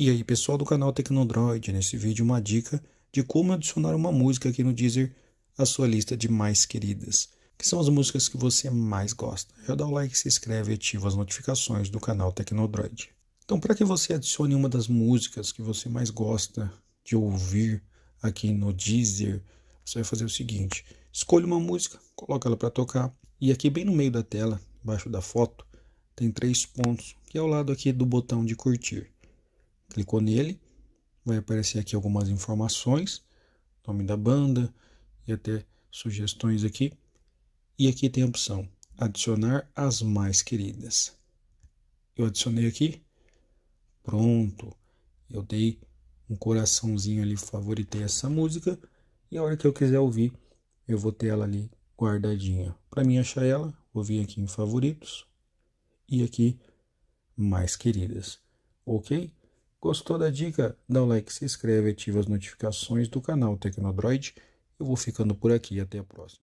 E aí pessoal do canal Tecnodroid, nesse vídeo uma dica de como adicionar uma música aqui no Deezer à sua lista de mais queridas, que são as músicas que você mais gosta. Já dá o like, se inscreve e ativa as notificações do canal Tecnodroid. Então para que você adicione uma das músicas que você mais gosta de ouvir aqui no Deezer, você vai fazer o seguinte, escolha uma música, coloca ela para tocar e aqui bem no meio da tela, embaixo da foto, tem três pontos, que é ao lado aqui do botão de curtir. Clicou nele, vai aparecer aqui algumas informações, nome da banda e até sugestões aqui. E aqui tem a opção adicionar as mais queridas. Eu adicionei aqui, pronto, eu dei um coraçãozinho ali, favoritei essa música e a hora que eu quiser ouvir, eu vou ter ela ali guardadinha. Para mim achar ela, vou vir aqui em favoritos e aqui mais queridas, ok? Gostou da dica? Dá um like, se inscreve, ativa as notificações do canal Tecnodroid. Eu vou ficando por aqui, até a próxima.